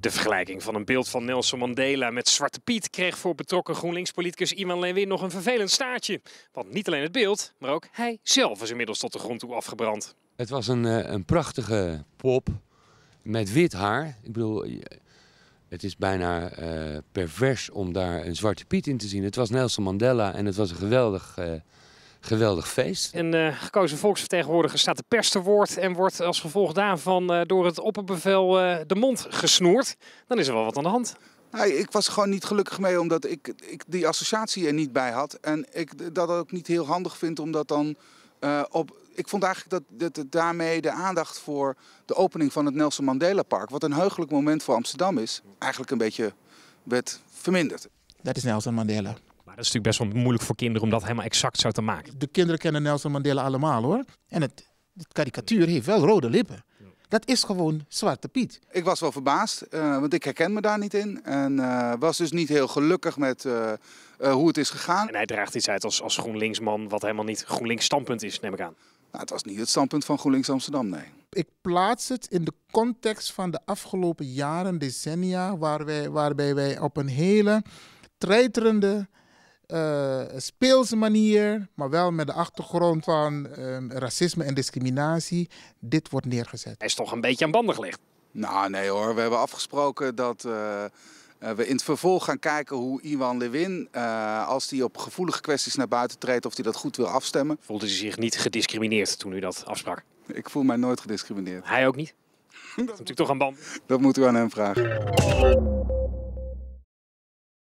De vergelijking van een beeld van Nelson Mandela met Zwarte Piet kreeg voor betrokken GroenLinks-politicus Iman Lewin nog een vervelend staartje. Want niet alleen het beeld, maar ook hij zelf is inmiddels tot de grond toe afgebrand. Het was een, eh, een prachtige pop met wit haar. Ik bedoel, eh, het is bijna uh, pervers om daar een Zwarte Piet in te zien. Het was Nelson Mandela en het was een geweldig geweldig feest. Een eh, gekozen volksvertegenwoordiger staat de pers te woord en wordt als gevolg daarvan uh, door het opperbevel eh, de mond gesnoerd. Dan is er wel wat aan de hand. Nee, nou, ik was gewoon niet gelukkig mee omdat ik, ik, die associatie er niet bij had. En ik dat ook niet heel handig vind omdat dan op... Ik vond eigenlijk dat, dat daarmee de aandacht voor de opening van het Nelson Mandela Park... wat een heugelijk moment voor Amsterdam is, eigenlijk een beetje werd verminderd. Dat is Nelson Mandela dat is natuurlijk best wel moeilijk voor kinderen om dat helemaal exact zo te maken. De kinderen kennen Nelson Mandela allemaal hoor. En het, karikatuur heeft wel rode lippen. Dat is gewoon Zwarte Piet. Ik was wel verbaasd, eh, want ik herken me daar niet in. En eh, was dus niet heel gelukkig met eh, hoe het is gegaan. En hij draagt iets uit als, als GroenLinksman, wat helemaal niet GroenLinks standpunt is, neem ik aan. Nou, het was niet het standpunt van GroenLinks Amsterdam, nee. Ik plaats het in de context van de afgelopen jaren, decennia, waar wij, waarbij wij op een hele treiterende eh, speelse manier, maar wel met de achtergrond van ehm, racisme en discriminatie, dit wordt neergezet. Hij is toch een beetje aan banden gelegd? Nou, nee hoor. We hebben afgesproken dat eh, eh, we in het vervolg gaan kijken hoe Iwan Lewin, als hij op gevoelige kwesties naar buiten treedt, of hij dat goed wil afstemmen. Voelde hij zich niet gediscrimineerd toen u dat afsprak? Ik voel mij nooit gediscrimineerd. Hij ook niet? dat is natuurlijk toch een band. Dat moeten we aan hem vragen.